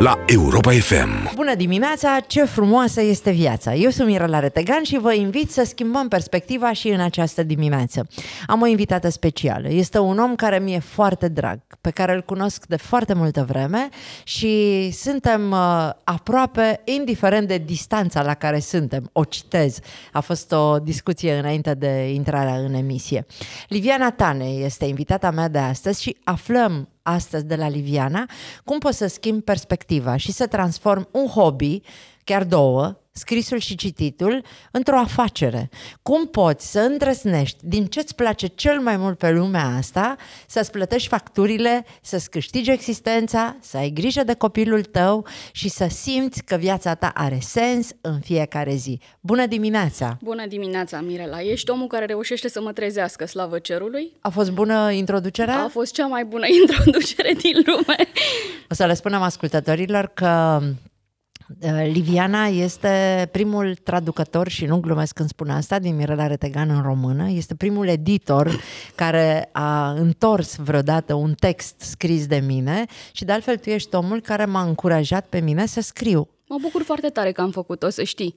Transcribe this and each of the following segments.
la Europa FM. Bună dimineața, ce frumoasă este viața! Eu sunt Mirela Retegan și vă invit să schimbăm perspectiva și în această dimineață. Am o invitată specială. Este un om care mi-e foarte drag, pe care îl cunosc de foarte multă vreme și suntem uh, aproape, indiferent de distanța la care suntem. O citez. A fost o discuție înainte de intrarea în emisie. Liviana Tane este invitata mea de astăzi și aflăm astăzi de la Liviana, cum poți să schimb perspectiva și să transform un hobby, chiar două, scrisul și cititul într-o afacere. Cum poți să îndrăznești din ce îți place cel mai mult pe lumea asta, să-ți plătești facturile, să-ți câștigi existența, să ai grijă de copilul tău și să simți că viața ta are sens în fiecare zi. Bună dimineața! Bună dimineața, Mirela! Ești omul care reușește să mă trezească, slavă cerului! A fost bună introducerea? A fost cea mai bună introducere din lume! O să le spunem ascultătorilor că Eh, Liviana este primul traducător, și nu glumesc când spun asta, din Mirela Retegan în română. Este primul editor care a întors vreodată un text scris de mine și de altfel tu ești omul care m-a încurajat pe mine să scriu Mă bucur foarte tare că am făcut-o, să știi.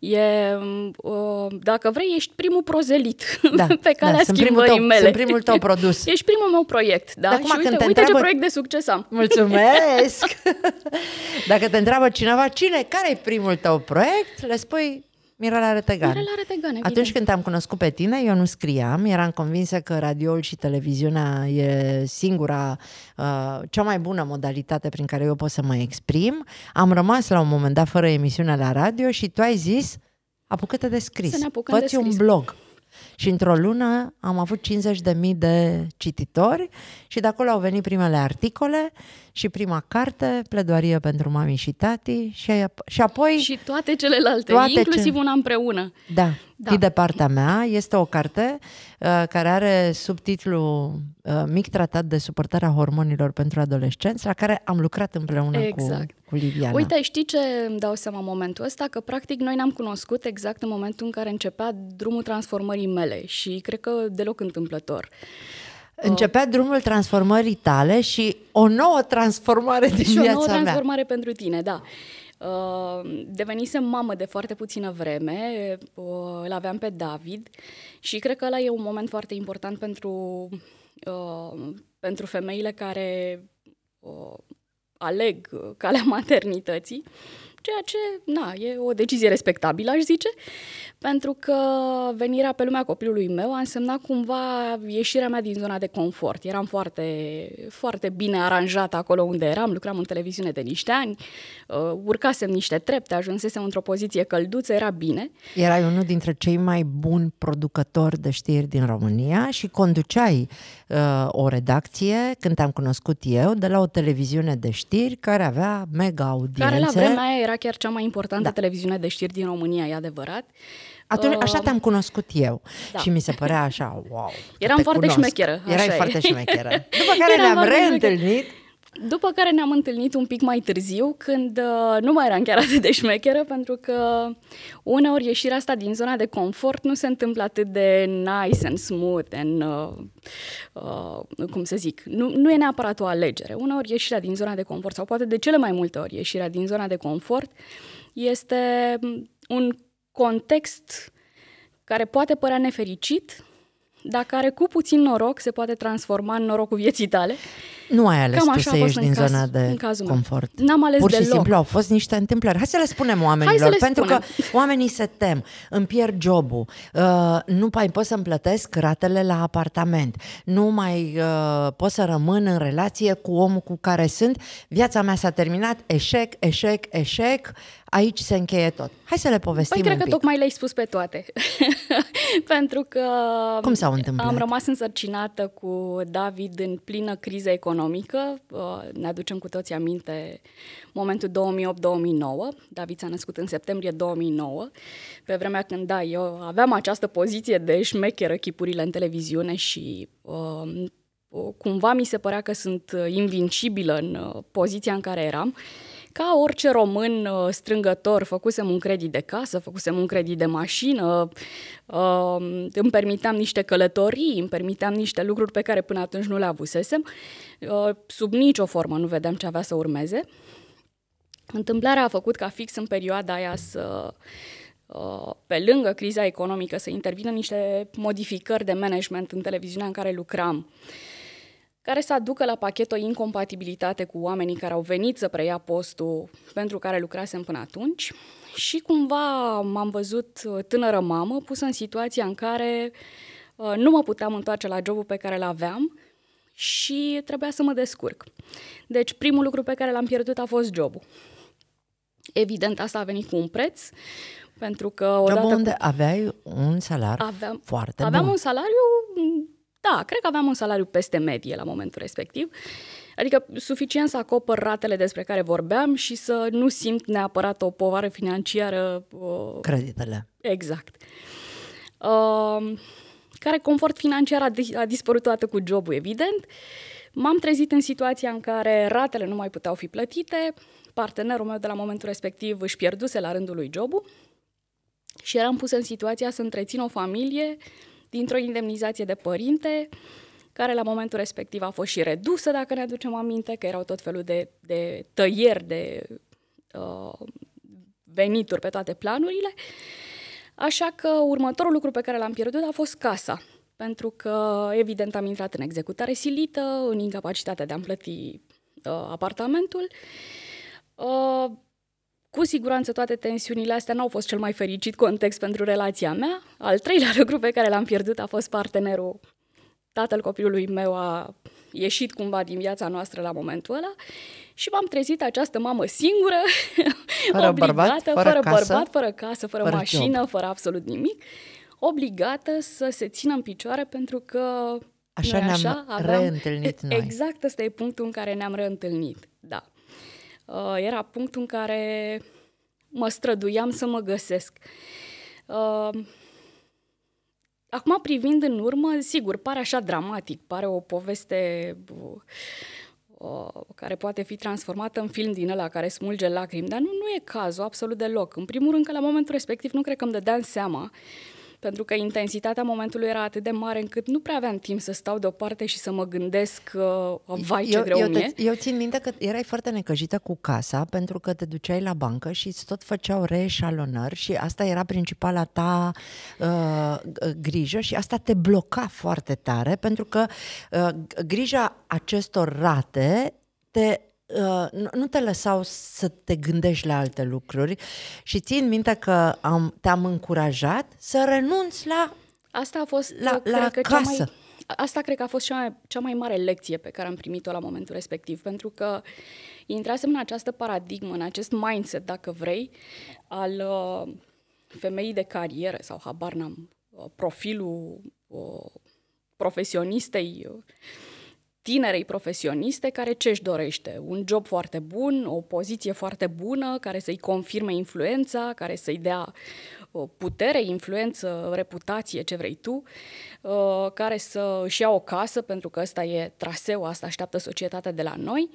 E, uh, dacă vrei, ești primul prozelit da, pe calea da, schimbării tău, mele. Sunt primul tău produs. Ești primul meu proiect, da? da acum, și uite, te uite întreabă... ce proiect de succes am. Mulțumesc! dacă te întreabă cineva, cine, care e primul tău proiect, le spui Mirela Retegan. Mirela Retegan, evident. Atunci când te-am cunoscut pe tine, eu nu scriam, eram convinsă că radioul și televiziunea e singura, uh, cea mai bună modalitate prin care eu pot să mă exprim. Am rămas la un moment dat fără emisiune la radio și tu ai zis, apucă-te de scris, fă-ți un blog. Și într-o lună am avut 50.000 de cititori și de acolo au venit primele articole și prima carte, Pledoarie pentru mami și tati și, și apoi... Și toate celelalte, toate inclusiv ce... una împreună. Da. Da. Fi de partea mea este o carte uh, care are subtitlu uh, Mic tratat de suportarea hormonilor pentru adolescenți, la care am lucrat împreună exact. cu, cu Liviana. Uite, știi ce îmi dau seama în momentul ăsta? Că practic noi ne-am cunoscut exact în momentul în care începea drumul transformării mele și cred că deloc întâmplător. Începea drumul transformării tale și o nouă transformare din și viața mea. o nouă transformare mea. pentru tine, da. Uh, devenisem mamă de foarte puțină vreme, uh, îl aveam pe David și cred că ăla e un moment foarte important pentru, uh, pentru femeile care aleg calea maternității, ceea ce, na, e o decizie respectabilă, aș zice, pentru că venirea pe lumea copilului meu a însemnat cumva ieșirea mea din zona de confort. Eram foarte, foarte bine aranjată acolo unde eram, lucram în televiziune de niște ani, uh, urcasem niște trepte, ajunsesem într-o poziție călduță, era bine. Erai unul dintre cei mai buni producători de știri din România și conduceai uh, o redacție, când te-am cunoscut eu, de la o televiziune de știri care avea mega audiențe. Care la vremea era chiar cea mai importantă da. televiziune de știri din România, e adevărat. Atunci, așa um, te-am cunoscut eu da. și mi se părea așa, wow. Eram foarte cunosc. șmecheră. Erai e. foarte șmecheră. După care ne-am reîntâlnit. Șmecheră. După care ne-am întâlnit un pic mai târziu, când uh, nu mai eram chiar atât de șmecheră, pentru că uneori ieșirea asta din zona de confort nu se întâmplă atât de nice and smooth and, uh, uh, cum să zic, nu, nu e neapărat o alegere. Uneori ieșirea din zona de confort, sau poate de cele mai multe ori ieșirea din zona de confort, este un context care poate părea nefericit, dar care cu puțin noroc se poate transforma în norocul vieții tale. Nu ai ales Cam tu să ieși din caz, zona de confort. N-am ales Pur și deloc. simplu au fost niște întâmplări. Hai să le spunem oamenilor, Hai să le pentru spunem. că oamenii se tem. Îmi pierd jobul, uh, nu mai păi, pot să-mi plătesc ratele la apartament, nu mai uh, pot să rămân în relație cu omul cu care sunt, viața mea s-a terminat, eșec, eșec, eșec, aici se încheie tot. Hai să le povestim Păi cred că tocmai le-ai spus pe toate. Pentru că Cum s-au întâmplat? am rămas însărcinată cu David în plină criză economică. Uh, ne aducem cu toții aminte momentul 2008-2009. David s-a născut în septembrie 2009, pe vremea când, da, eu aveam această poziție de șmecheră chipurile în televiziune și uh, cumva mi se părea că sunt invincibilă în uh, poziția în care eram. Uh, ca orice român uh, strângător, făcusem un credit de casă, făcusem un credit de mașină, um, îmi permiteam niște călătorii, îmi permiteam niște lucruri pe care până atunci nu le avusesem. Uh, sub nicio formă nu vedeam ce avea să urmeze. Întâmplarea a făcut ca fix în perioada aia să uh, pe lângă criza economică să intervină niște modificări de management în televiziunea în care lucram care să aducă la pachet o incompatibilitate cu oamenii care au venit să preia postul pentru care lucrasem până atunci și cumva m-am văzut uh, tânără mamă pusă în situația în care uh, nu mă puteam întoarce la jobul pe care îl aveam și trebuia să mă descurc. Deci primul lucru pe care l-am pierdut a fost jobul. Evident, asta a venit cu un preț, pentru că odată... Dar unde cu... aveai un salariu aveam, foarte aveam bun. Aveam un salariu mm, da, cred că aveam un salariu peste medie la momentul respectiv. Adică suficient să acopăr ratele despre care vorbeam și să nu simt neapărat o povară financiară. Uh... Creditele. Exact. Uh, care confort financiar a, di- a dispărut toată cu jobul, evident. M-am trezit în situația în care ratele nu mai puteau fi plătite, partenerul meu de la momentul respectiv își pierduse la rândul lui jobul și eram pus în situația să întrețin o familie uh, dintr-o indemnizație de părinte, care la momentul respectiv a fost și redusă, dacă ne aducem aminte, că erau tot felul de, de tăieri de uh, venituri pe toate planurile. Așa că următorul lucru pe care l-am pierdut a fost casa, pentru că, evident, am intrat în executare silită, în incapacitatea de a-mi plăti uh, apartamentul. Uh, cu siguranță toate tensiunile astea n-au fost cel mai fericit context pentru relația mea. Al treilea lucru pe care l-am pierdut a fost partenerul. Tatăl copilului meu a ieșit cumva din viața noastră la momentul ăla și m-am trezit această mamă singură, fără obligată, bărbat, fără, fără casă, bărbat, fără casă, fără, fără mașină, job. fără absolut nimic, obligată să se țină în picioare pentru că Așa ne-am așa, aveam... reîntâlnit noi. Exact, ăsta e punctul în care ne-am reîntâlnit, da. Uh, era punctul în care mă străduiam să mă găsesc. Uh, acum, privind în urmă, sigur, pare așa dramatic, pare o poveste uh, care poate fi transformată în film din ăla care smulge lacrimi, dar nu, nu e cazul absolut deloc. În primul rând că la momentul respectiv nu cred că îmi dădeam seama uh, pentru că intensitatea momentului era atât de mare încât nu prea aveam timp să stau deoparte și să mă gândesc, uh, vai ce greu eu, mie. Eu țin minte că erai foarte necăjită cu casa pentru că te duceai la bancă și tot făceau reșalonări și asta era principala ta uh, grijă și asta te bloca foarte tare pentru că uh, grija acestor rate te Uh, nu te lăsau să te gândești la alte lucruri și țin minte că am, te-am încurajat să renunți la Asta a fost la, uh, cred la că casă. Cea mai, asta cred că a fost cea mai, cea mai mare lecție pe care am primit-o la momentul respectiv, pentru că intrasem în această paradigmă, în acest mindset, dacă vrei, al uh, femeii de carieră sau habar n-am, uh, profilul uh, profesionistei. Uh, tinerei profesioniste care ce își dorește? Un job foarte bun, o poziție foarte bună, care să-i confirme influența, care să-i dea uh, putere, influență, reputație, ce vrei tu, uh, care să își ia o casă, pentru că ăsta e traseu, asta așteaptă societatea de la noi,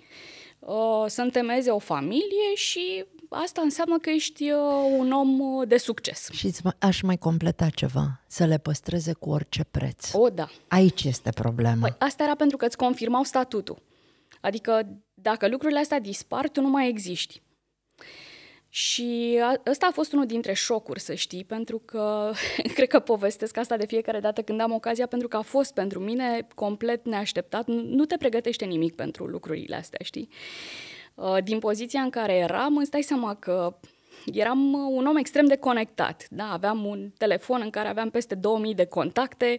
uh, să întemeze o familie și asta înseamnă că ești uh, un om uh, de succes. Și aș mai completa ceva, să le păstreze cu orice preț. O, da. Aici este problema. Păi, asta era pentru că îți confirmau statutul. Adică dacă lucrurile astea dispar, tu nu mai existi. Și ăsta a fost unul dintre șocuri, să știi, pentru că cred că povestesc asta de fiecare dată când am ocazia, pentru că a fost pentru mine complet neașteptat. Nu, nu te pregătește nimic pentru lucrurile astea, știi? Uh, Uh, din poziția în care eram, îți dai seama că eram uh, un om extrem de conectat. Da? Aveam un telefon în care aveam peste 2000 de contacte,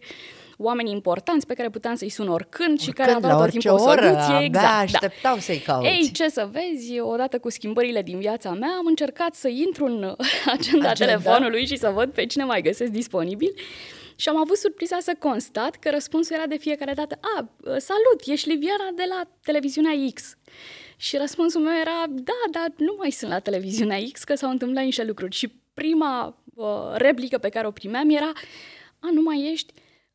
oameni importanți pe care puteam să-i sun oricând, oricând și care aveau tot timpul o soluție. Abia exact, da. așteptau da. să-i cauți. Ei, ce să vezi, odată cu schimbările din viața mea, am încercat să intru în uh, agenda, agenda. telefonului și să văd pe cine mai găsesc disponibil. Și am avut surpriza să constat că răspunsul era de fiecare dată, a, salut, ești Liviana de la televiziunea X. Și răspunsul meu era, da, dar nu mai sunt la televiziunea X, că s-au întâmplat niște lucruri. Și prima uh, replică pe care o primeam era, a, nu mai ești?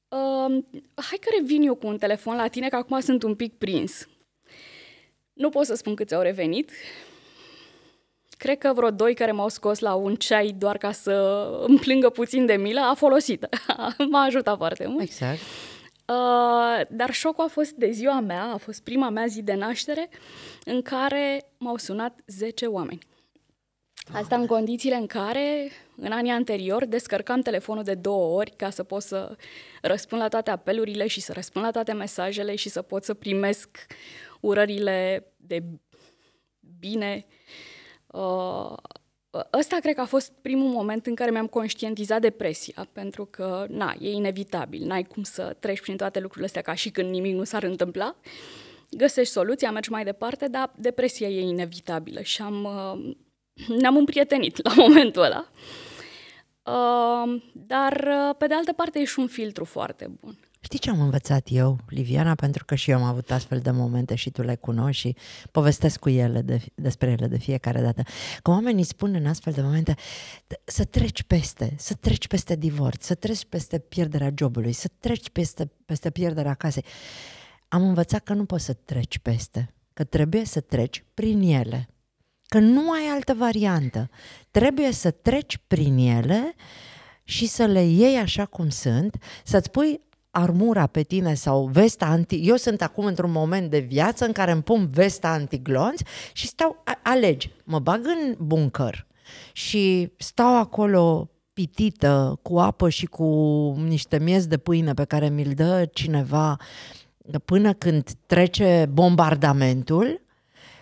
Uh, hai că revin eu cu un telefon la tine, că acum sunt un pic prins. Nu pot să spun câți au revenit. Cred că vreo doi care m-au scos la un ceai doar ca să îmi plângă puțin de milă a folosit. M-a ajutat foarte mult. Exact. Uh, dar șocul a fost de ziua mea, a fost prima mea zi de naștere, în care m-au sunat 10 oameni. Asta în condițiile în care, în anii anterior, descărcam telefonul de două ori ca să pot să răspund la toate apelurile și să răspund la toate mesajele și să pot să primesc urările de bine uh, Ă, ăsta cred că a fost primul moment în care mi-am conștientizat depresia, pentru că, na, e inevitabil, n-ai cum să treci prin toate lucrurile astea ca și când nimic nu s-ar întâmpla. Găsești soluția, mergi mai departe, dar depresia e inevitabilă și am, ă, ne-am împrietenit la momentul ăla. Ă, dar, pe de altă parte, e și un filtru foarte bun. Știi ce am învățat eu, Liviana, pentru că și eu am avut astfel de momente și tu le cunoști și povestesc cu ele de, despre ele de fiecare dată. Că oamenii spun în astfel de momente să treci peste, să treci peste divorț, să treci peste pierderea jobului, să treci peste, peste pierderea casei. Am învățat că nu poți să treci peste, că trebuie să treci prin ele, că nu ai altă variantă. Trebuie să treci prin ele și să le iei așa cum sunt, să-ți pui armura pe tine sau vesta anti... Eu sunt acum într-un moment de viață în care îmi pun vesta antiglonț și stau, alegi, mă bag în bunker și stau acolo pitită cu apă și cu niște miez de pâine pe care mi-l dă cineva până când trece bombardamentul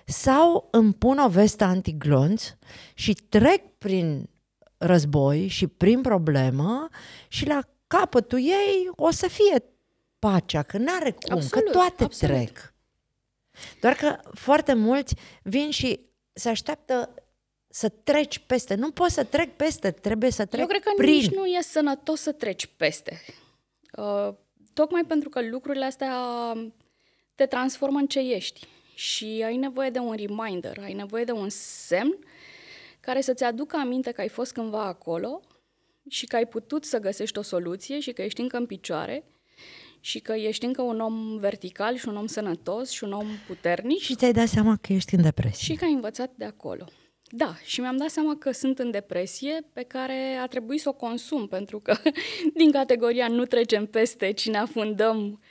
sau îmi pun o vestă antiglonț și trec prin război și prin problemă și la capătul ei o să fie pacea, că n-are cum, absolut, că toate absolut. trec. Doar că foarte mulți vin și se așteaptă să treci peste. Nu poți să trec peste, trebuie să treci Eu cred că prin. nici nu e sănătos să treci peste. Uh, tocmai pentru că lucrurile astea te transformă în ce ești și ai nevoie de un reminder, ai nevoie de un semn care să-ți aducă aminte că ai fost cândva acolo și că ai putut să găsești o soluție și că ești încă în picioare și că ești încă un om vertical și un om sănătos și un om puternic. Și ți-ai dat seama că ești în depresie. Și că ai învățat de acolo. Da, și mi-am dat seama că sunt în depresie pe care a trebuit să o consum, pentru că din categoria nu trecem peste ci ne afundăm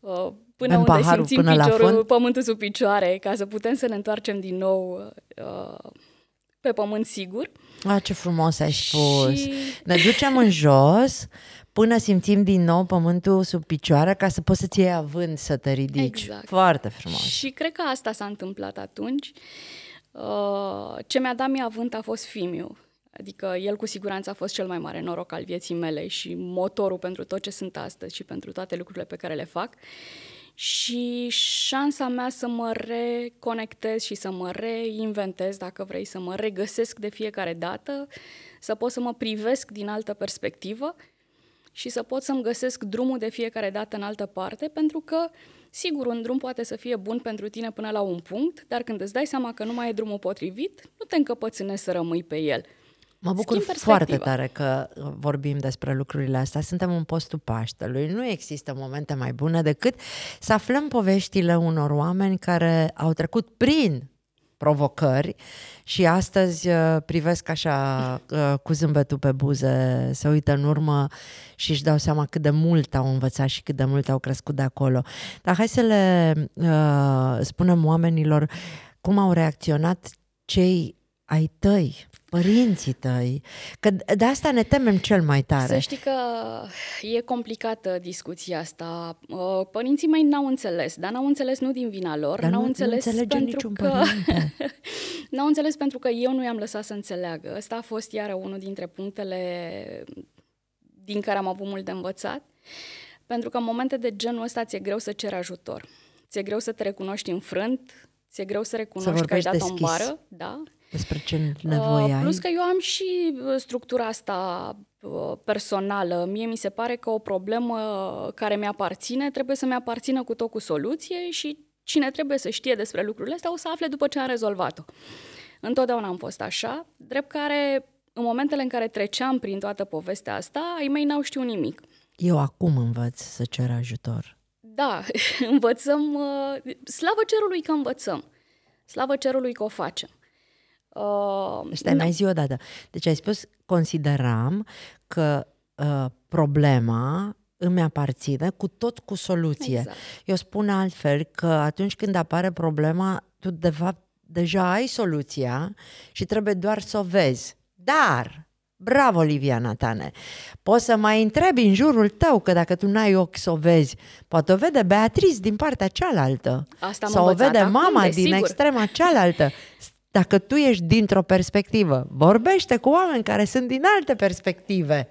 uh, până în unde paharul, simțim până piciorul, la fund. pământul sub picioare, ca să putem să ne întoarcem din nou uh, pe pământ sigur. Uh, Ah, ce frumos ai spus! Și... Ne ducem în jos până simțim din nou pământul sub picioare ca să poți să-ți iei având să te ridici. Exact. Foarte frumos! Și cred că asta s-a întâmplat atunci. Uh, ce mi-a dat mie avânt a fost Fimiu. Adică el cu siguranță a fost cel mai mare noroc al vieții mele și motorul pentru tot ce sunt astăzi și pentru toate lucrurile pe care le fac. Uh, și șansa mea să mă reconectez și să mă reinventez, dacă vrei, să mă regăsesc de fiecare dată, să pot să mă privesc din altă perspectivă și să pot să-mi găsesc drumul de fiecare dată în altă parte, pentru că, sigur, un drum poate să fie bun pentru tine până la un punct, dar când îți dai seama că nu mai e drumul potrivit, nu te încăpățânești să rămâi pe el – Mă bucur foarte tare că vorbim despre lucrurile astea. Suntem în postul Paștelui. Nu există momente mai bune decât să aflăm poveștile unor oameni care au trecut prin provocări și astăzi uh, privesc așa uh, cu zâmbetul pe buze, se uită în urmă și își dau seama cât de mult au învățat și cât de mult au crescut de acolo. Dar hai să le uh, spunem oamenilor cum au reacționat cei ai tăi părinții tăi. Că de asta ne temem cel mai tare. Să știi că e complicată discuția asta. Uh, părinții mei n-au înțeles, dar n-au înțeles nu din vina lor, dar n-au nu, înțeles nu pentru că... n-au înțeles pentru că eu nu i-am lăsat să înțeleagă. Ăsta a fost iară unul dintre punctele din care am avut mult de învățat. Pentru că în momente de genul ăsta ți-e greu să ceri ajutor. Ți-e greu să te recunoști înfrânt, ți-e greu să recunoști să că ai dat o bară, da, despre ce nevoie uh, ai? Plus că eu am și uh, structura asta uh, personală. Mie mi se pare că o problemă care mi-aparține trebuie să mi-aparțină cu tot cu soluție și cine trebuie să știe despre lucrurile astea o să afle după ce am rezolvat-o. Întotdeauna am fost așa, drept care în momentele în care treceam prin toată povestea asta, ai mei n-au știut nimic. Eu acum învăț să cer ajutor. Da, învățăm, uh, slavă cerului că învățăm, slavă cerului că o facem. Uh, Stai, mai zi o dată. Deci ai spus, consideram că uh, problema îmi aparține cu tot cu soluție. Exact. Eu spun altfel că atunci când apare problema, tu de fapt deja ai soluția și trebuie doar să o vezi. Dar, bravo Livia Natane, poți să mai întrebi în jurul tău că dacă tu n-ai ochi să o vezi, poate o vede Beatriz din partea cealaltă. Asta sau o vede acum, mama din extrema cealaltă. Dacă tu ești dintr-o perspectivă, vorbește cu oameni care sunt din alte perspective.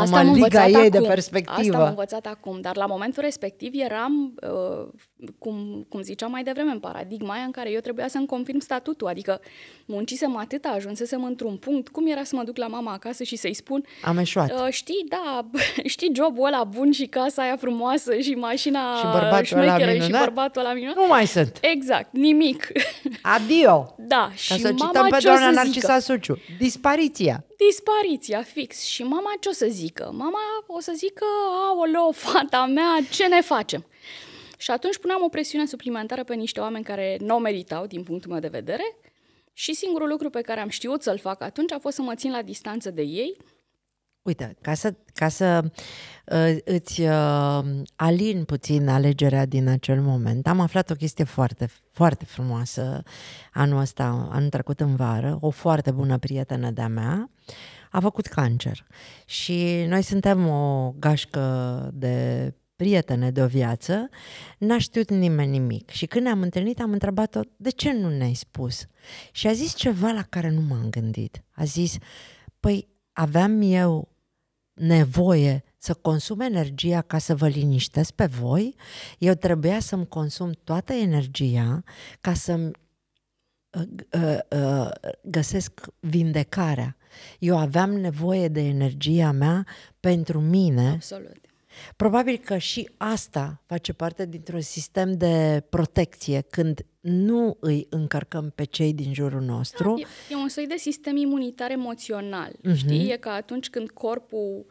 Asta am învățat ei acum. de perspectivă. Asta am învățat acum, dar la momentul respectiv eram, uh, cum, cum ziceam mai devreme, în paradigma aia în care eu trebuia să-mi confirm statutul, adică muncisem atât, ajunsesem într-un punct, cum era să mă duc la mama acasă și să-i spun... Am eșuat. Uh, știi, da, știi jobul ăla bun și casa aia frumoasă și mașina și bărbatul ăla minunat. și bărbatul ăla minunat. Nu mai sunt. Exact, nimic. Adio! Da, Ca și să mama cităm pe doamna Narcisa Suciu. Dispariția dispariția fix. Și mama ce o să zică? Mama o să zică, aoleo, fata mea, ce ne facem? Și atunci puneam o presiune suplimentară pe niște oameni care nu o meritau din punctul meu de vedere și singurul lucru pe care am știut să-l fac atunci a fost să mă țin la distanță de ei. Uite, ca să, ca să uh, îți uh, alin puțin alegerea din acel moment, am aflat o chestie foarte, foarte frumoasă anul ăsta, anul trecut în vară, o foarte bună prietenă de-a mea, a făcut cancer. Și noi suntem o gașcă de prietene de o viață, n-a știut nimeni nimic. Și când ne-am întâlnit, am întrebat-o, de ce nu ne-ai spus? Și a zis ceva la care nu m-am gândit. A zis, păi aveam eu nevoie să consum energia ca să vă liniștesc pe voi, eu trebuia să-mi consum toată energia ca să-mi Uh, uh, găsesc vindecarea. Eu aveam nevoie de energia mea pentru mine Absolut. Probabil că și asta face parte dintr-un sistem de protecție când nu îi încărcăm pe cei din jurul nostru. Da, e, e un soi de sistem imunitar emoțional, uh-huh. știi? E ca atunci când corpul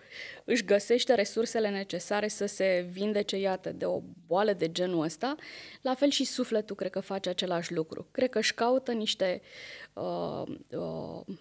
își găsește resursele necesare să se vindece, iată, de o boală de genul ăsta, la fel și sufletul cred că face același lucru. Cred că își caută niște uh, uh,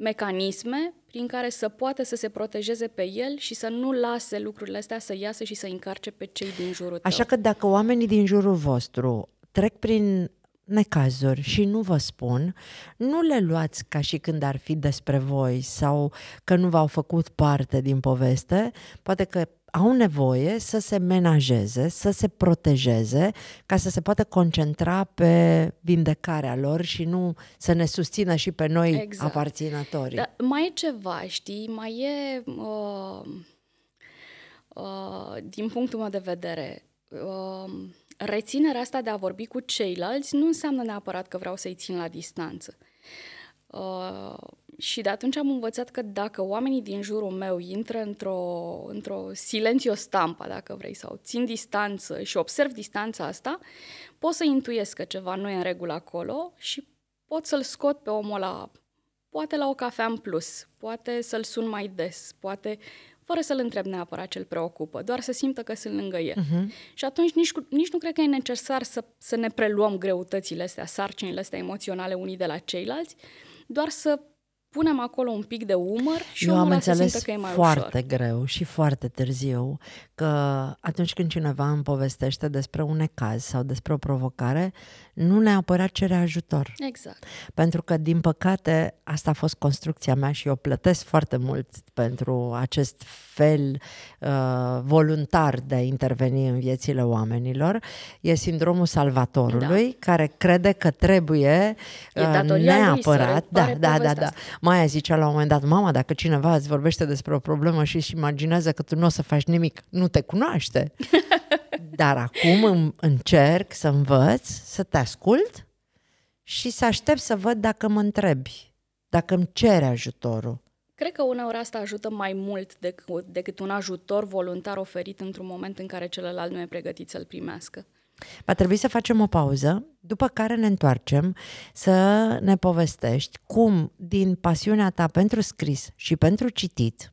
mecanisme prin care să poată să se protejeze pe el și să nu lase lucrurile astea să iasă și să încarce pe cei din jurul tău. Așa că dacă oamenii din jurul vostru trec prin necazuri și nu vă spun, nu le luați ca și când ar fi despre voi sau că nu v-au făcut parte din poveste, poate că au nevoie să se menajeze, să se protejeze, ca să se poată concentra pe vindecarea lor și nu să ne susțină și pe noi exact. aparținătorii. Dar mai e ceva, știi, mai e, uh, uh, din punctul meu de vedere, uh, reținerea asta de a vorbi cu ceilalți nu înseamnă neapărat că vreau să-i țin la distanță. Uh, și de atunci am învățat că dacă oamenii din jurul meu intră într-o, într-o silențio stampa, dacă vrei, sau țin distanță și observ distanța asta, pot să intuiesc că ceva nu e în regulă acolo și pot să-l scot pe omul la poate la o cafea în plus, poate să-l sun mai des, poate fără să-l întreb neapărat ce-l preocupă, doar să simtă că sunt lângă el. Uh-huh. Și atunci nici, nici nu cred că e necesar să, să ne preluăm greutățile astea, sarcinile astea emoționale unii de la ceilalți, doar să punem acolo un pic de umăr și Eu am înțeles că e mai foarte ușor. greu și foarte târziu că atunci când cineva îmi povestește despre un ecaz sau despre o provocare, nu neapărat cere ajutor. Exact. Pentru că, din păcate, asta a fost construcția mea și eu plătesc foarte mult pentru acest fel uh, voluntar de a interveni în viețile oamenilor, e sindromul salvatorului, da. care crede că trebuie uh, neapărat. da, da, da, da. Maia zicea la un moment dat, mama, dacă cineva îți vorbește despre o problemă și își imaginează că tu nu o să faci nimic, nu te cunoaște. Dar acum încerc să învăț, să te ascult și să aștept să văd dacă mă întrebi, dacă îmi cere ajutorul. Cred că uneori asta ajută mai mult decât, decât un ajutor voluntar oferit într-un moment în care celălalt nu e pregătit să-l primească. Va trebui să facem o pauză, după care ne întoarcem să ne povestești cum din pasiunea ta pentru scris și pentru citit,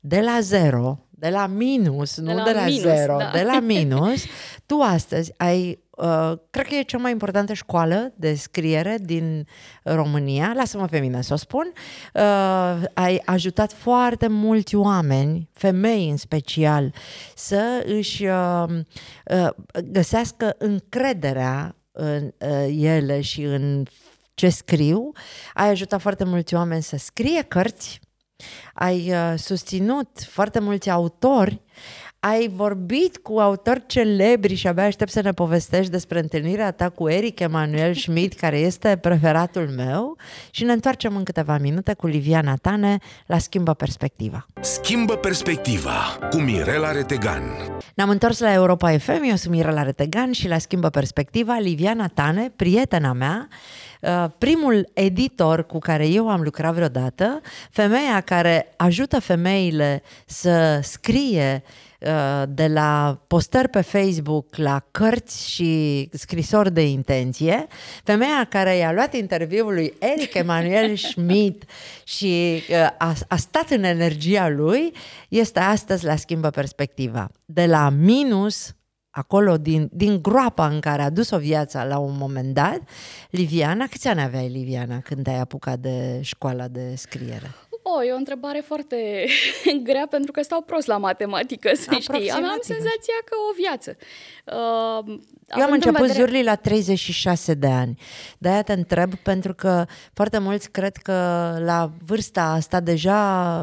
de la zero, de la minus, de nu la de la minus, zero, da. de la minus, tu astăzi ai Uh, cred că e cea mai importantă școală de scriere din România. Lasă-mă pe mine să o spun. Uh, ai ajutat foarte mulți oameni, femei în special, să își uh, uh, găsească încrederea în uh, ele și în ce scriu. Ai ajutat foarte mulți oameni să scrie cărți. Ai uh, susținut foarte mulți autori uh, ai vorbit cu autori celebri și abia aștept să ne povestești despre întâlnirea ta cu Eric Emanuel Schmidt, care este preferatul meu și ne întoarcem în câteva minute cu Liviana Tane la Schimbă Perspectiva. Schimbă Perspectiva cu Mirela Retegan. Ne-am întors la Europa FM, eu sunt Mirela Retegan și la Schimbă Perspectiva Liviana Tane, prietena mea, uh, primul editor cu care eu am lucrat vreodată, femeia care ajută femeile să scrie Uh, de la postări pe Facebook la cărți și scrisori de intenție, femeia care i-a luat interviul lui Eric Emanuel Schmidt și uh, a, a stat în energia lui, este astăzi la Schimbă Perspectiva. De la minus acolo din, din groapa în care a dus-o viața la un moment dat, Liviana, câți ani aveai, Liviana, când ai apucat de școala de scriere? Oh, e o întrebare foarte grea pentru că stau prost la matematică, să știi. Am, am senzația că o viață. Uh, Eu am început vedere... ziurile la 36 de ani. De-aia te întreb pentru că foarte mulți cred că la vârsta asta, deja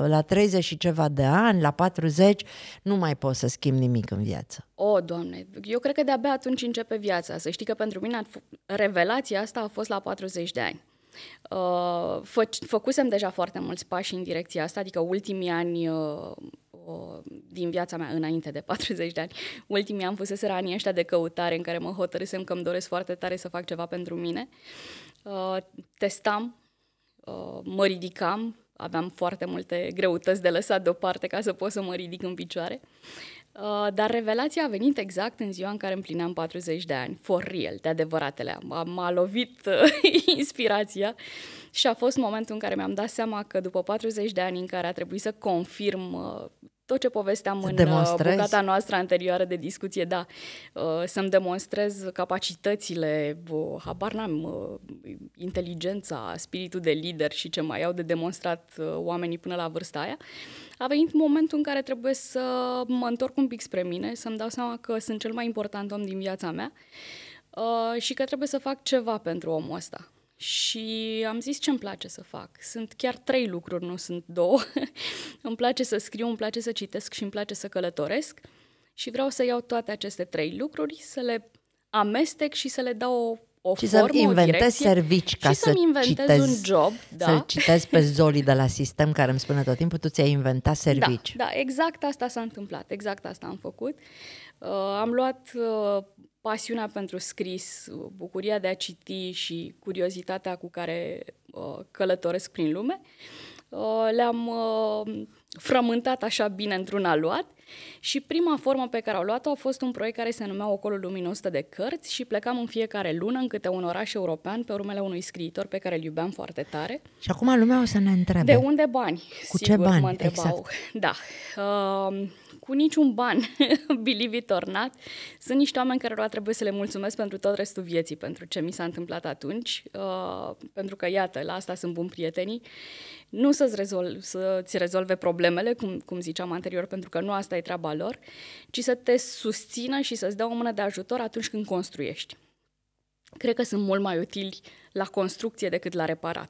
la 30 și ceva de ani, la 40, nu mai poți să schimbi nimic în viață. O, oh, doamne, eu cred că de-abia atunci începe viața. Să știi că pentru mine revelația asta a fost la 40 de ani. Uh, Fă, făcusem deja foarte mulți pași în direcția asta, adică ultimii ani uh, uh, din viața mea înainte de 40 de ani, ultimii ani fuseseră anii ăștia de căutare în care mă hotărâsem că îmi doresc foarte tare să fac ceva pentru mine. Testam, mă ridicam, aveam foarte multe greutăți de lăsat deoparte ca să pot să mă ridic în picioare. Uh, Uh, dar revelația a venit exact în ziua în care împlineam 40 de ani, for real, de adevăratele. M-a lovit uh, inspirația și a fost momentul în care mi-am dat seama că după 40 de ani în care a trebuit să confirm uh, tot ce povesteam în demonstrezi. bucata noastră anterioară de discuție, da, să-mi demonstrez capacitățile, habar n-am, inteligența, spiritul de lider și ce mai au de demonstrat oamenii până la vârsta aia a venit momentul în care trebuie să mă întorc un pic spre mine, să-mi dau seama că sunt cel mai important om din viața mea uh, și că trebuie să fac ceva pentru omul ăsta. Și am zis ce îmi place să fac. Sunt chiar trei lucruri, nu sunt două. îmi place să scriu, îmi place să citesc și îmi place să călătoresc. Și vreau să iau toate aceste trei lucruri, să le amestec și să le dau o o și formă, să inventez direcție, servici ca și să inventez citez, un job, da. să citez pe Zoli de la sistem care îmi spune tot timpul, tu ți-ai inventat da, servici. Da, da, exact asta s-a întâmplat, exact asta am făcut. Uh, am luat uh, pasiunea pentru scris, bucuria de a citi și curiozitatea cu care uh, călătoresc prin lume. Uh, le-am uh, frământat așa bine într-un aluat și prima formă pe care au luat-o a fost un proiect care se numea Ocolul Luminii 100 de cărți și plecam în fiecare lună în câte un oraș european pe urmele unui scriitor pe care îl iubeam foarte tare. Și acum lumea o să ne întrebe. De unde bani? Cu Sigur, ce bani? Mă întrebau. Exact. Da. Uh, cu niciun ban, believe it or not. Sunt niște oameni care va trebui să le mulțumesc pentru tot restul vieții, pentru ce mi s-a întâmplat atunci, uh, pentru că, iată, la asta sunt bun prietenii nu să-ți rezolv, să-ți rezolve problemele, cum, cum ziceam anterior, pentru că nu asta e treaba lor, ci să te susțină și să-ți dea o mână de ajutor atunci când construiești. Cred că sunt mult mai utili la construcție decât la reparat.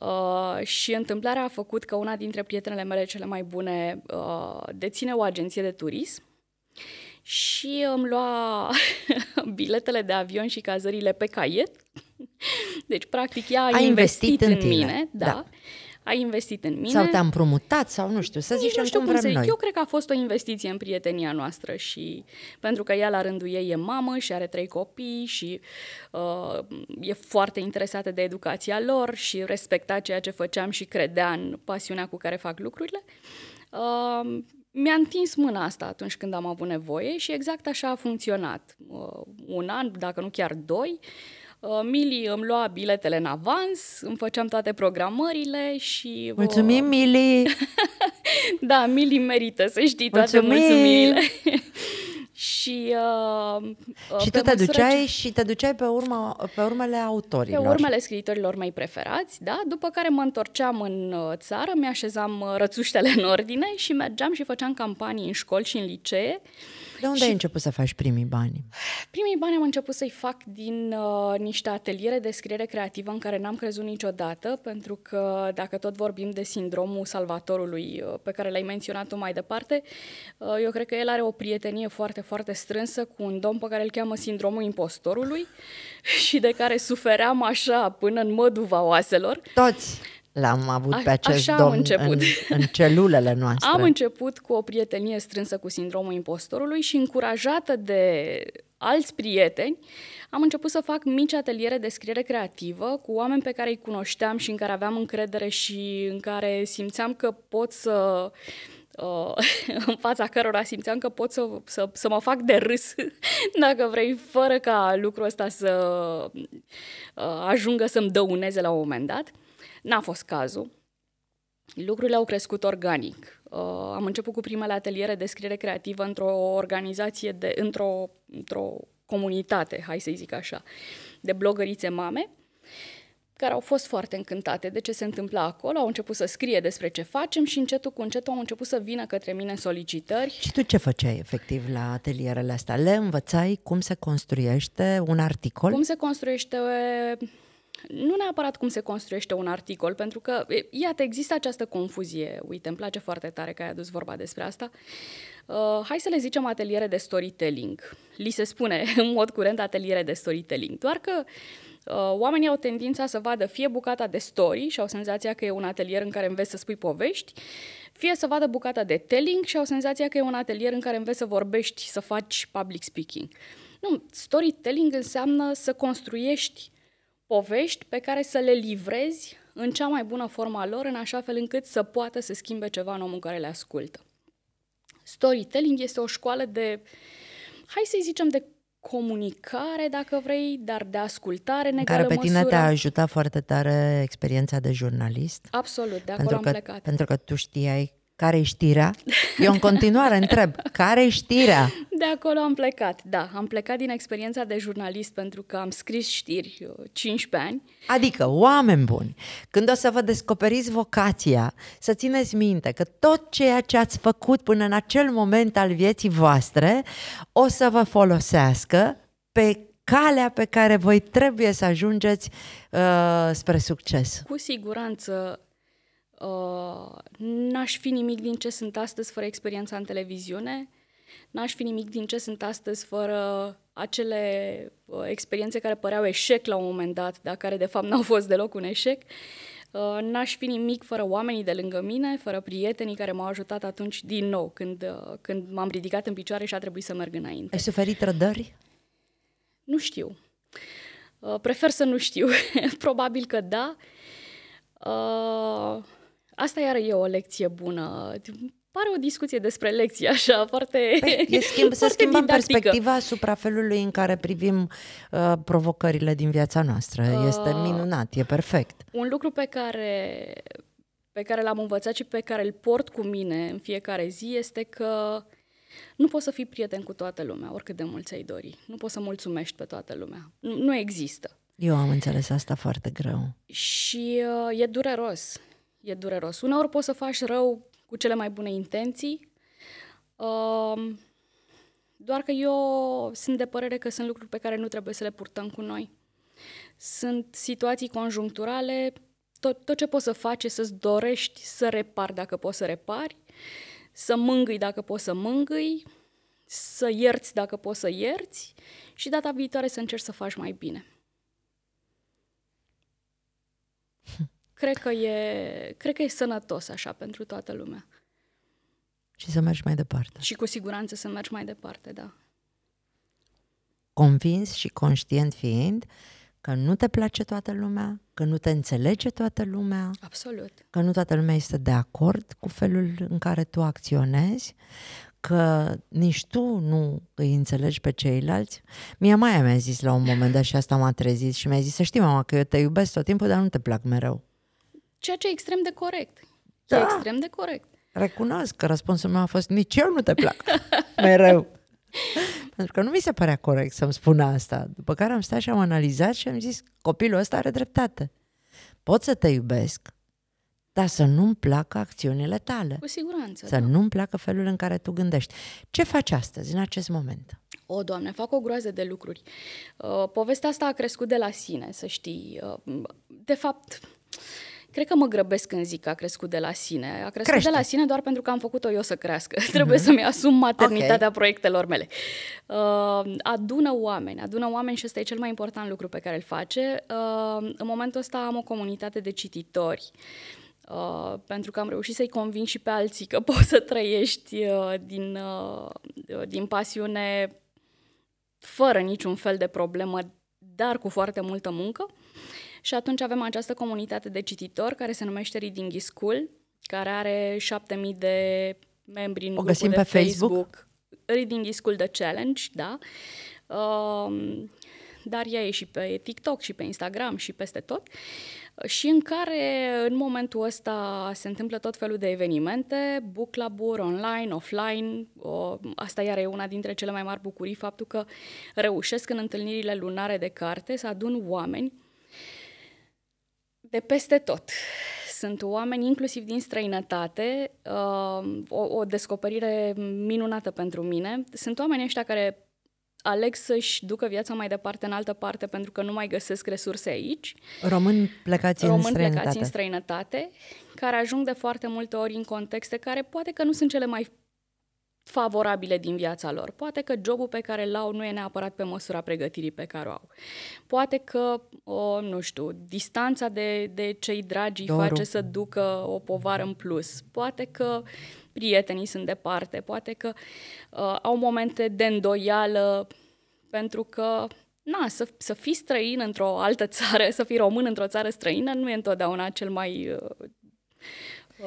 Uh, și întâmplarea a făcut că una dintre prietenele mele cele mai bune uh, deține o agenție de turism și îmi lua biletele de avion și cazările pe caiet. Deci, practic, ea a, investit, investit în, în mine, da. da ai investit în mine. Sau te-am promutat sau nu știu, să zicem nu știu cum, vrem cum vrem să, noi. Eu cred că a fost o investiție în prietenia noastră și pentru că ea la rândul ei e mamă și are trei copii și uh, e foarte interesată de educația lor și respecta ceea ce făceam și credea în pasiunea cu care fac lucrurile. Uh, mi-a întins mâna asta atunci când am avut nevoie și exact așa a funcționat. Uh, un an, dacă nu chiar doi, uh, Uh, Mili îmi lua biletele în avans, îmi făceam toate programările și... Uh, Mulțumim, Mili! da, Mili merită să știi Mulțumim! toate mulțumirile. și uh, uh și tu te duceai ce... și te duceai pe, urma, pe urmele autorilor. Pe urmele scriitorilor mai preferați, da? După care mă întorceam în țară, mi-așezam rățuștele în ordine și mergeam și făceam campanii în școli și în licee uh, de unde și ai început să faci primii bani? Primii bani am început să-i fac din uh, niște ateliere de scriere creativă în care n-am crezut niciodată, pentru că dacă tot vorbim de sindromul salvatorului uh, pe care l-ai menționat tu mai departe, uh, eu cred că el are o prietenie foarte, foarte strânsă cu un domn pe care îl cheamă sindromul impostorului și de care sufeream așa până în măduva oaselor. Toți! L-am avut pe acest Așa domn început. În, în celulele noastre. Am început cu o prietenie strânsă cu sindromul impostorului și încurajată de alți prieteni, am început să fac mici ateliere de scriere creativă cu oameni pe care îi cunoșteam și în care aveam încredere și în care simțeam că pot să uh, în fața cărora simțeam că pot să, să, să mă fac de râs, dacă vrei, fără ca lucrul ăsta să uh, ajungă să-mi dăuneze la un moment dat. N-a fost cazul. Lucrurile au crescut organic. Uh, am început cu primele ateliere de scriere creativă într-o organizație, de, într-o, într-o comunitate, hai să zic așa, de blogărițe mame, care au fost foarte încântate de ce se întâmpla acolo, au început să scrie despre ce facem și încetul cu încetul au început să vină către mine solicitări. Și tu ce făceai efectiv la atelierele astea? Le învățai cum se construiește un articol? Cum se construiește nu neapărat cum se construiește un articol, pentru că, iată, există această confuzie. Uite, îmi place foarte tare că ai adus vorba despre asta. Uh, hai să le zicem ateliere de storytelling. Li se spune în mod curent ateliere de storytelling, doar că uh, oamenii au tendința să vadă fie bucata de story și au senzația că e un atelier în care înveți să spui povești, fie să vadă bucata de telling și au senzația că e un atelier în care înveți să vorbești, să faci public speaking. Nu, storytelling înseamnă să construiești uh, povești pe care să le livrezi în cea mai bună forma lor, în așa fel încât să poată să schimbe ceva în omul care le ascultă. Storytelling este o școală de, hai să i zicem, de comunicare, dacă vrei, dar de ascultare în Care pe tine măsură. te-a ajutat foarte tare experiența de jurnalist. Absolut, de acolo pentru am că, plecat. Pentru că tu știai care e știrea? Eu în continuare întreb, care e știrea? De acolo am plecat, da. Am plecat din experiența de jurnalist pentru că am scris știri 15 uh, ani. Adică, oameni buni, când o să vă descoperiți vocația, să țineți minte că tot ceea ce ați făcut până în acel moment al vieții voastre o să vă folosească pe calea pe care voi trebuie să ajungeți uh, spre succes. Cu siguranță Uh, n-aș fi nimic din ce sunt astăzi fără experiența în televiziune, n-aș fi nimic din ce sunt astăzi fără acele uh, experiențe care păreau eșec la un moment dat, dar care de fapt n-au fost deloc un eșec. Uh, n-aș fi nimic fără oamenii de lângă mine, fără prietenii care m-au ajutat atunci din nou, când, când m-am ridicat în picioare și a trebuit să merg înainte. Ai suferit trădări? Nu știu. prefer să nu știu. Probabil că da. Uh, Asta iar e o lecție bună. Pare o discuție despre lecții, așa, foarte păi, e schimb, Să schimbăm didactică. perspectiva asupra felului în care privim uh, provocările din viața noastră. Uh, este minunat, e perfect. Un lucru pe care, pe care l-am învățat și pe care îl port cu mine în fiecare zi este că nu poți să fii prieten cu toată lumea, oricât de mult ai dori. Nu poți să mulțumești pe toată lumea. Nu, nu există. Eu am înțeles asta foarte greu. Și uh, e dureros e dureros. Uneori poți să faci rău cu cele mai bune intenții, um, doar că eu sunt de părere că sunt lucruri pe care nu trebuie să le purtăm cu noi. Sunt situații conjuncturale, tot, tot ce poți să faci e să-ți dorești să repari dacă poți să repari, să mângâi dacă poți să mângâi, să ierți dacă poți să ierți și data viitoare să încerci să faci mai bine. cred că e, cred că e sănătos așa pentru toată lumea. Și să mergi mai departe. Și cu siguranță să mergi mai departe, da. Convins și conștient fiind că nu te place toată lumea, că nu te înțelege toată lumea. Absolut. Că nu toată lumea este de acord cu felul în care tu acționezi, că nici tu nu îi înțelegi pe ceilalți. Mie mai mi-a zis la un moment dat și asta m-a trezit și mi-a zis să știi, mama, că eu te iubesc tot timpul, dar nu te plac mereu. Ceea ce e extrem de corect. Da. E extrem de corect. Recunosc că răspunsul meu a fost nici eu nu te plac. Mereu. Pentru că nu mi se părea corect să-mi spun asta. După care am stat și am analizat și am zis, copilul ăsta are dreptate. Pot să te iubesc, dar să nu-mi placă acțiunile tale. Cu siguranță. Să da. nu-mi placă felul în care tu gândești. Ce faci astăzi, în acest moment? O, Doamne, fac o groază de lucruri. Uh, povestea asta a crescut de la sine, să știi. Uh, de fapt, Cred că mă grăbesc când zic că a crescut de la sine. A crescut Crește. de la sine doar pentru că am făcut-o eu să crească. Mm-hmm. Trebuie mhm. să-mi asum maternitatea okay. proiectelor mele. Uh, adună oameni, adună oameni și ăsta e cel mai important lucru pe care îl face. Uh, în momentul ăsta am o comunitate de cititori. Uh, pentru că am reușit să-i conving și pe alții că poți să trăiești uh, din, uh, uh, din pasiune fără niciun fel de problemă, dar cu foarte multă muncă. Și atunci avem această comunitate de cititori care se numește Reading School, care are 7000 de membri în o găsim de pe Facebook. Facebook. Reading School de Challenge, da. Um, dar ea e și pe TikTok și pe Instagram și peste tot și în care în momentul ăsta se întâmplă tot felul de evenimente, book club online, offline. O, asta iar e una dintre cele mai mari bucurii, faptul că reușesc în întâlnirile lunare de carte să adun oameni de peste tot. Sunt oameni, inclusiv din străinătate, uh, o, o descoperire minunată pentru mine. Sunt oameni ăștia care aleg să-și ducă viața mai departe în altă parte pentru că nu mai găsesc resurse aici. Români plecați Român în străinătate. plecați în străinătate, care ajung de foarte multe ori în contexte care poate că nu sunt cele mai favorabile din viața lor. Poate că jobul pe care l au nu e neapărat pe măsura pregătirii pe care o au. Poate că, o, nu știu, distanța de, de cei dragi îi face să ducă o povară în plus. Poate că prietenii sunt departe, poate că uh, au momente de îndoială pentru că na, să, să fii străin într-o altă țară, să fii român într-o țară străină nu e întotdeauna cel mai uh,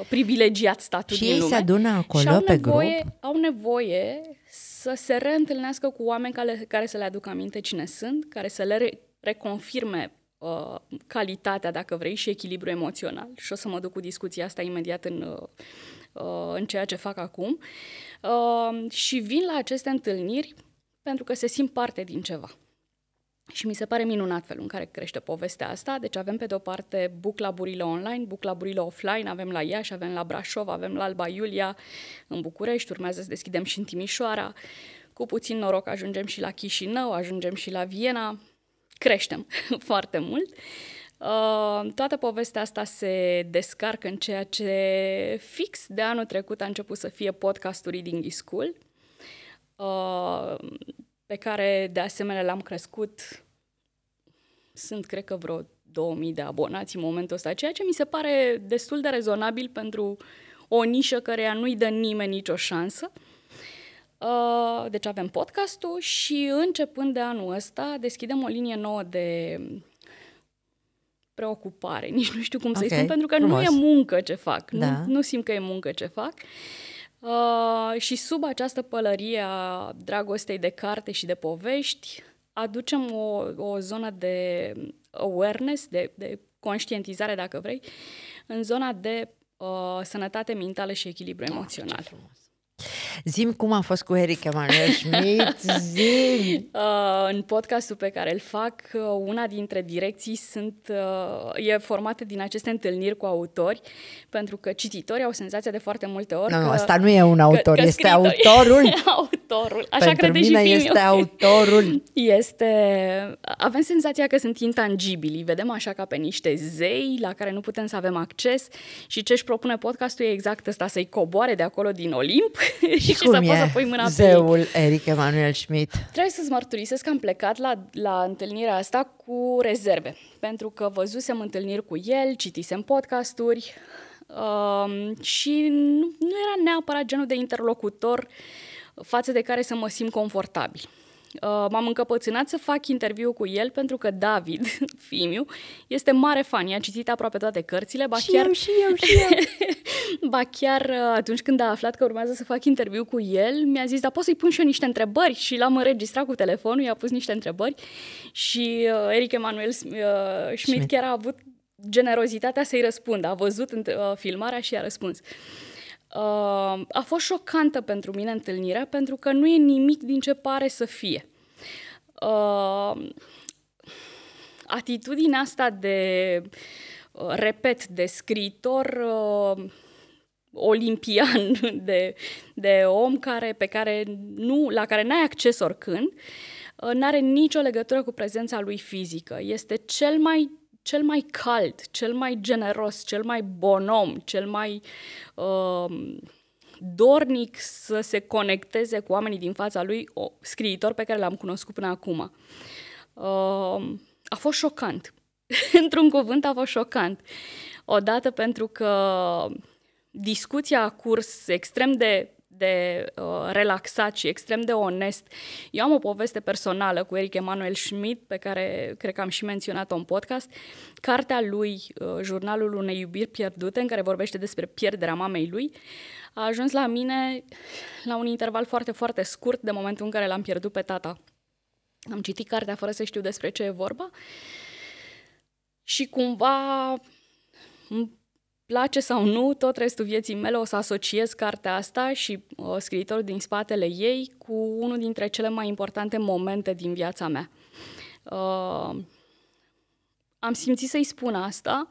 privilegiat statut și din lume. Și ei se adună acolo au pe nevoie, grup? Au nevoie să se reîntâlnească cu oameni care, care să le aducă aminte cine sunt, care să le re- reconfirme uh, calitatea, dacă vrei, și echilibru emoțional. Și o să mă duc cu discuția asta imediat în, uh, uh în ceea ce fac acum. Uh, și vin la aceste întâlniri pentru că se simt parte din ceva. Și mi se pare minunat felul în care crește povestea asta. Deci avem pe de-o parte buclaburile online, buclaburile offline, avem la Iași, avem la Brașov, avem la Alba Iulia, în București, urmează să deschidem și în Timișoara. Cu puțin noroc ajungem și la Chișinău, ajungem și la Viena. Creștem foarte mult. Uh, toată povestea asta se descarcă în ceea ce fix de anul trecut a început să fie podcastul din Ghiscul. Uh, pe care de asemenea l-am crescut. Sunt, cred că, vreo 2000 de abonați în momentul ăsta, ceea ce mi se pare destul de rezonabil pentru o nișă care nu-i dă nimeni nicio șansă. Uh, deci avem podcastul și începând de anul ăsta deschidem o linie nouă de preocupare, nici nu știu cum okay, să-i spun, pentru că frumos. nu e muncă ce fac, da. nu, nu simt că e muncă ce fac. Uh, Uh, și sub această pălărie a dragostei de carte și de povești, aducem o, o zonă de awareness, de, de conștientizare, dacă vrei, în zona de uh, sănătate mentală și echilibru ah, emoțional. Zim cum a fost cu Eric Emanuel Schmidt, zim! Uh, în podcastul pe care îl fac, uh, una dintre direcții sunt, uh, e formată din aceste întâlniri cu autori, pentru că cititorii au senzația de foarte multe ori no, că... Nu, asta nu e un autor, că, că este autorul! autorul, așa pentru crede mine și filmul. este autorul! Este... Avem senzația că sunt intangibili, vedem așa ca pe niște zei la care nu putem să avem acces și ce își propune podcastul e exact ăsta, să-i coboare de acolo din Olimp și, și să poți să pui mâna zeul pe Zeul Eric Emanuel Schmidt? Trebuie să-ți mărturisesc că am plecat la, la întâlnirea asta cu rezerve, pentru că văzusem întâlniri cu el, citisem podcasturi um, și nu, nu era neapărat genul de interlocutor față de care să mă simt confortabil. Uh, m-am încăpățânat să fac interviu cu el pentru că David, Fimiu, este mare fan. I-a citit aproape toate cărțile. Ba și chiar... eu, și eu, și eu. Ba chiar uh, atunci când a aflat că urmează să fac interviu cu el, mi-a zis, dar pot să-i pun și eu niște întrebări? Și l-am înregistrat cu telefonul, i-a pus niște întrebări și uh, Eric Emanuel uh, Schmidt, Schmidt chiar a avut generozitatea să-i răspundă. A văzut uh, filmarea și a răspuns. Uh, a fost șocantă pentru mine întâlnirea, pentru că nu e nimic din ce pare să fie. Uh, atitudinea asta de, uh, repet, de scriitor uh, olimpian de, de om care, pe care nu, la care n-ai acces oricând, uh, n-are nicio legătură cu prezența lui fizică. Este cel mai cel mai cald, cel mai generos, cel mai om, cel mai uh, dornic să se conecteze cu oamenii din fața lui, o, scriitor pe care l-am cunoscut până acum. Uh, a fost șocant. Într-un cuvânt a fost șocant. Odată pentru că discuția a curs extrem de de uh, relaxat și extrem de onest. Eu am o poveste personală cu Eric Emanuel Schmidt, pe care cred că am și menționat-o în podcast, cartea lui, uh, Jurnalul unei iubiri pierdute, în care vorbește despre pierderea mamei lui, a ajuns la mine la un interval foarte, foarte scurt de momentul în care l-am pierdut pe tata. Am citit cartea fără să știu despre ce e vorba și cumva place sau nu, tot restul vieții mele o să asociez cartea asta și uh, scriitorul din spatele ei cu unul dintre cele mai importante momente din viața mea. Uh, am simțit să-i spun asta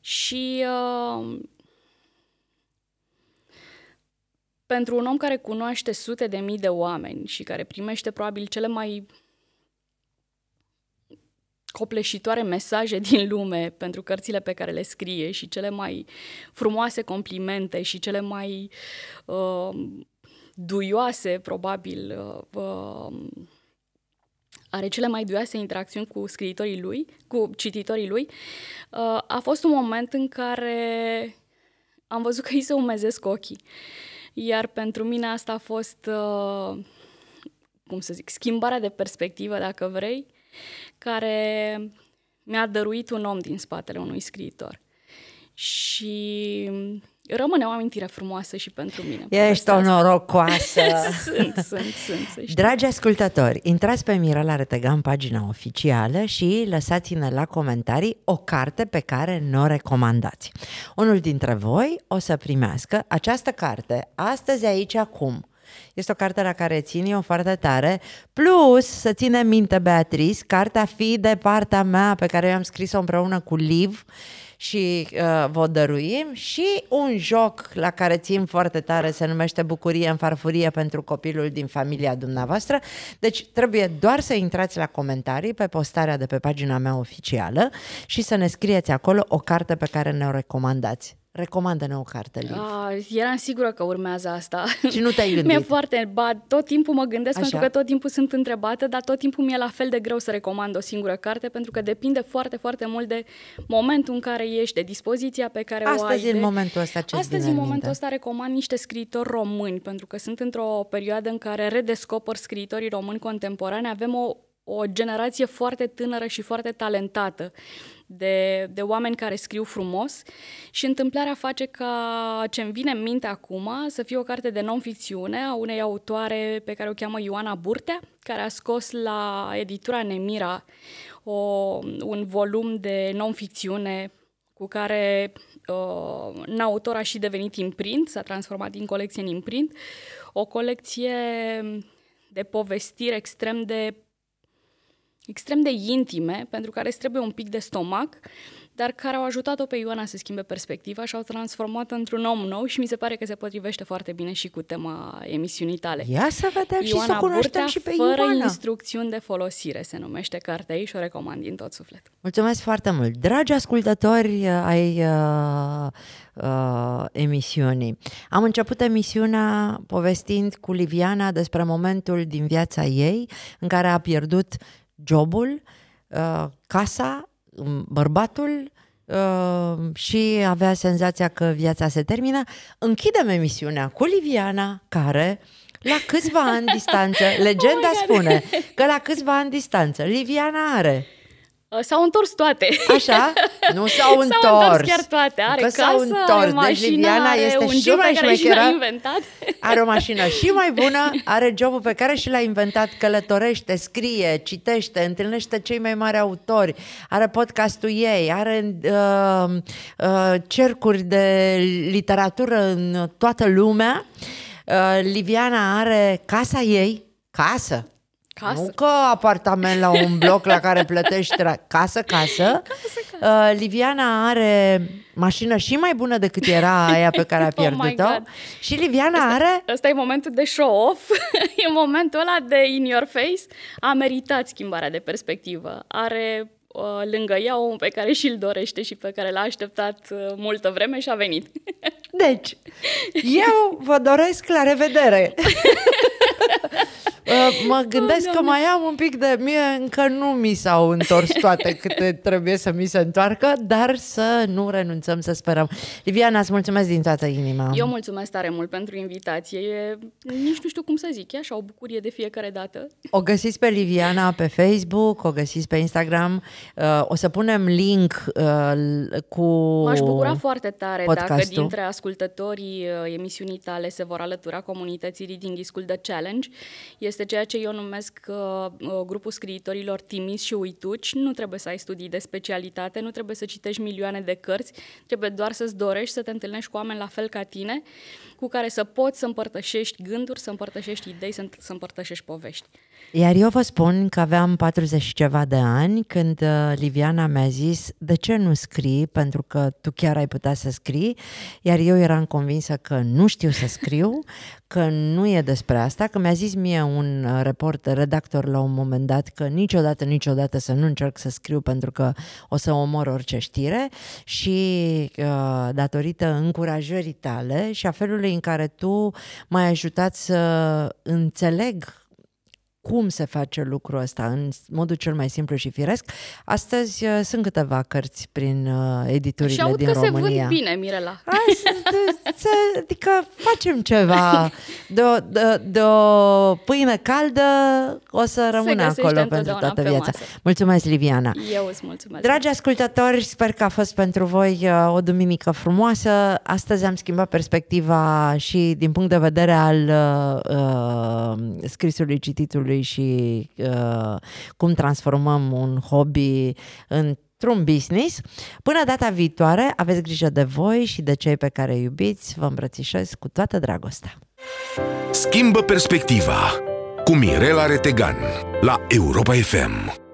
și uh, pentru un om care cunoaște sute de mii de oameni și care primește probabil cele mai copleșitoare mesaje din lume pentru cărțile pe care le scrie și cele mai frumoase complimente și cele mai uh, duioase, probabil, uh, um, are cele mai duioase interacțiuni cu scriitorii lui, cu cititorii lui, uh, a fost un moment în care am văzut că îi se umezesc ochii. Iar pentru mine asta a fost, uh, cum să zic, schimbarea de perspectivă, dacă vrei, care mi-a dăruit un om din spatele unui scriitor. Și rămâne o amintire frumoasă și pentru mine. Ești o norocoasă! sunt, sunt, sunt. Să Dragi ascultători, intrați pe Mirela Retega în pagina oficială și lăsați-ne la comentarii o carte pe care nu o recomandați. Unul dintre voi o să primească această carte astăzi, aici, acum este o carte la care țin eu foarte tare. Plus, să ține minte, Beatrice, cartea Fi de partea mea, pe care eu am scris-o împreună cu Liv și uh, vă dăruim și un joc la care țin foarte tare se numește Bucurie în farfurie pentru copilul din familia dumneavoastră. Deci trebuie doar să intrați la comentarii pe postarea de pe pagina mea oficială și să ne scrieți acolo o carte pe care ne-o recomandați. Recomandă-ne o carte, Liv. A, ah, eram sigură că urmează asta. Și nu te-ai gândit? mi-e foarte, ba, tot timpul mă gândesc Așa. pentru că tot timpul sunt întrebată, dar tot timpul mi-e la fel de greu să recomand o singură carte pentru că depinde foarte, foarte mult de momentul în care ești, de dispoziția pe care Astăzi, o ai. Astăzi, în de... momentul ăsta, ce Astăzi, în momentul ăsta, recomand niște scriitori români pentru că sunt într-o perioadă în care redescopăr scriitorii români contemporani. Avem o o generație foarte tânără și foarte talentată de, de oameni care scriu frumos și întâmplarea face ca ce îmi vine în minte acum să fie o carte de non-ficțiune a unei autoare pe care o cheamă Ioana Burtea, care a scos la editura Nemira o, un volum de non-ficțiune cu care uh, Nautor a și devenit imprint, s-a transformat din colecție în imprint, o colecție de povestiri extrem de extrem de intime, pentru care îți trebuie un pic de stomac, dar care au ajutat-o pe Ioana să schimbe perspectiva și au transformat într-un om nou și mi se pare că se potrivește foarte bine și cu tema emisiunii tale. Ia să vedem Ioana și să o cunoaștem Burtea, și pe fără Ioana. Fără instrucțiuni de folosire se numește cartea ei și o recomand din tot sufletul. Mulțumesc foarte mult. Dragi ascultători uh, ai uh, uh, emisiunii, am început emisiunea povestind cu Liviana despre momentul din viața ei în care a pierdut jobul, uh, casa, um, bărbatul uh, și avea senzația că viața se termină. Închidem emisiunea cu Liviana, care la câțiva ani distanță, oh legenda oh spune că la câțiva ani distanță, Liviana are Uh, s-au întors toate. Așa? Nu s-au, întors. S-au întors chiar toate. Are că casă, s-au întors. Are mașina, deci Liviana are este un și job mai pe care l-a inventat. Are o mașină și mai bună, are jobul pe care și l-a inventat, călătorește, scrie, citește, întâlnește cei mai mari autori, are podcastul ei, are uh, uh, cercuri de literatură în toată lumea. Uh, Liviana are casa ei, casă, Casă. Nu că apartament la un bloc la care plătești la casă, casă. casă, casă. Uh, Liviana are mașină și mai bună decât era aia pe care a oh pierdut-o. Oh și Liviana asta, are... Ăsta e momentul de show-off. e momentul ăla de in your face. A meritat schimbarea de perspectivă. Are uh, lângă ea omul pe care și-l dorește și pe care l-a așteptat uh, multă vreme și a venit. deci, eu vă doresc la revedere! mă gândesc oh, că mai am un pic de mie, încă nu mi s-au întors toate câte trebuie să mi se întoarcă, dar să nu renunțăm, să sperăm. Liviana, îți mulțumesc din toată inima. Eu mulțumesc tare mult pentru invitație. E, nici nu știu cum să zic, e așa o bucurie de fiecare dată. O găsiți pe Liviana pe Facebook, o găsiți pe Instagram. Uh, o să punem link uh, cu M-aș bucura foarte tare dacă dintre ascultătorii uh, emisiunii tale se vor alătura comunității Reading School The Challenge. Este este ceea ce eu numesc uh, uh, grupul scriitorilor timis și uituci. Nu trebuie să ai studii de specialitate, nu trebuie să citești milioane de cărți, trebuie doar să-ți dorești să te întâlnești cu oameni la fel ca tine cu care să poți să împărtășești gânduri, să împărtășești idei, să, să împărtășești povești. Iar eu vă spun că aveam 40 ceva de ani când uh, Liviana mi-a zis de ce nu scrii, pentru că tu chiar ai putea să scrii, iar eu eram convinsă că nu știu să scriu, că nu e despre asta, că mi-a zis mie un uh, report, redactor la un moment dat că niciodată, niciodată să nu încerc să scriu pentru că o să omor orice știre și uh, datorită încurajării tale și a felului în care tu m-ai ajutat să înțeleg cum se face lucrul ăsta în modul cel mai simplu și firesc. Astăzi uh, sunt câteva cărți prin uh, editurile și aud că România. se vând bine, Mirela. adică facem ceva. De o, de, de o pâine caldă o să rămână acolo pentru toată pe viața. Masă. Mulțumesc, Liviana. Eu îți mulțumesc. Dragi ascultători, sper că a fost pentru voi uh, o duminică frumoasă. Astăzi am schimbat perspectiva și din punct de vedere al uh, uh scrisului, cititului hobby-ului și uh, cum transformăm un hobby în într-un business. Până data viitoare, aveți grijă de voi și de cei pe care iubiți. Vă îmbrățișez cu toată dragostea. Schimbă perspectiva cu Mirela Retegan la Europa FM.